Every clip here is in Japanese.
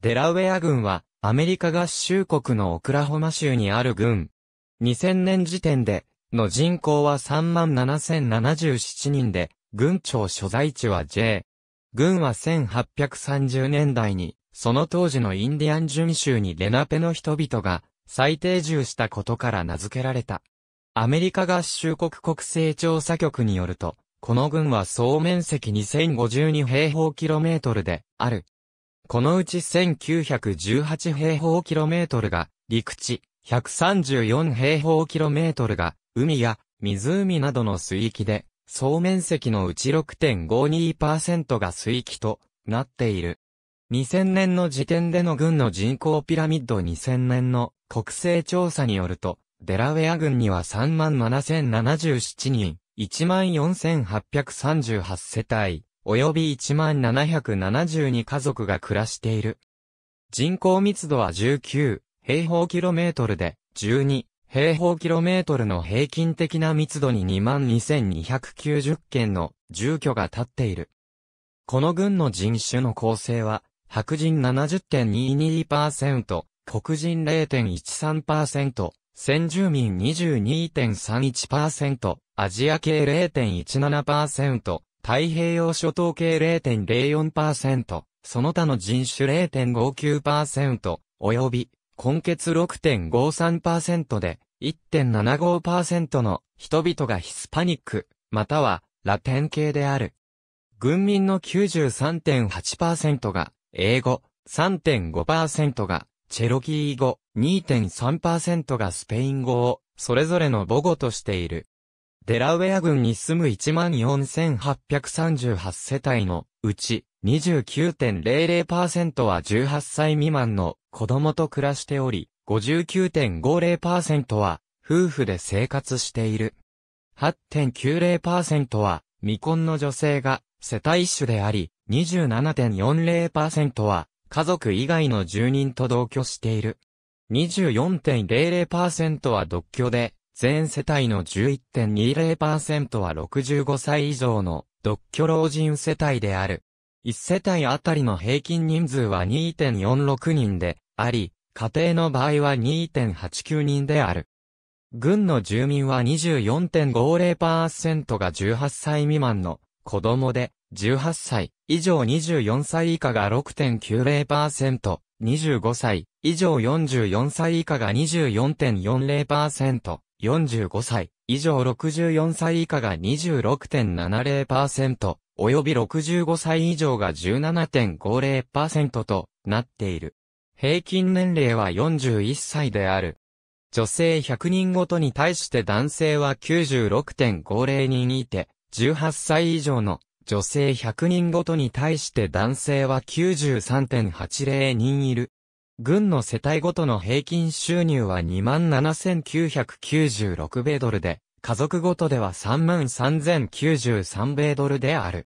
デラウェア軍は、アメリカ合衆国のオクラホマ州にある軍。2000年時点で、の人口は37,077人で、軍庁所在地は J。軍は1830年代に、その当時のインディアン巡州にレナペの人々が再定住したことから名付けられた。アメリカ合衆国国勢調査局によると、この軍は総面積2052平方キロメートルであるこのうち1918平方キロメートルが陸地、134平方キロメートルが海や湖などの水域で、総面積のうち6.52%が水域となっている。2000年の時点での軍の人口ピラミッド2000年の国勢調査によると、デラウェア軍には37,077人、14,838世帯、及び1772家族が暮らしている。人口密度は19平方キロメートルで、12平方キロメートルの平均的な密度に22,290件の住居が立っている。この軍の人種の構成は、白人70.22%、黒人0.13%、先住民22.31%、アジア系0.17%、太平洋諸島系0.04%、その他の人種0.59%、及び、根結6.53%で、1.75%の人々がヒスパニック、またはラテン系である。軍民の93.8%が英語、3.5%がチェロキー語、2.3%がスペイン語をそれぞれの母語としている。デラウェア郡に住む14,838世帯のうち29.00%は18歳未満の子供と暮らしており、59.50%は夫婦で生活している。8.90%は未婚の女性が世帯主であり、27.40%は家族以外の住人と同居している。24.00%は独居で全世帯の11.20%は65歳以上の独居老人世帯である。1世帯あたりの平均人数は2.46人であり、家庭の場合は2.89人である。軍の住民は24.50%が18歳未満の子供で、18歳以上24歳以下が6.90%、25歳以上44歳以下が24.40%、45歳以上64歳以下が26.70%、および65歳以上が17.50%となっている。平均年齢は41歳である。女性100人ごとに対して男性は96.50人いて、18歳以上の女性100人ごとに対して男性は93.80人いる。軍の世帯ごとの平均収入は27,996米ドルで、家族ごとでは33,093米ドルである。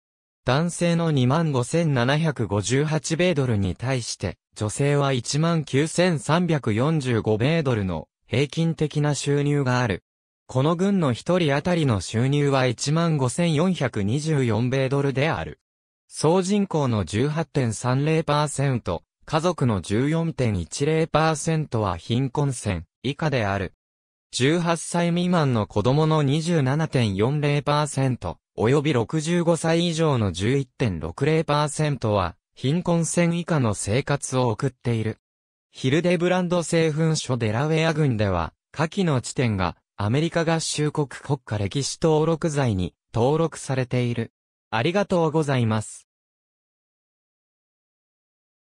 男性の25,758米ドルに対して、女性は19,345米ドルの平均的な収入がある。この軍の一人当たりの収入は15,424米ドルである。総人口の18.30%、家族の14.10%は貧困線以下である。18歳未満の子供の27.40%、及び65歳以上の11.60%は、貧困線以下の生活を送っている。ヒルデブランド製粉所デラウェア郡では、下記の地点がアメリカ合衆国国家歴史登録罪に登録されている。ありがとうございます。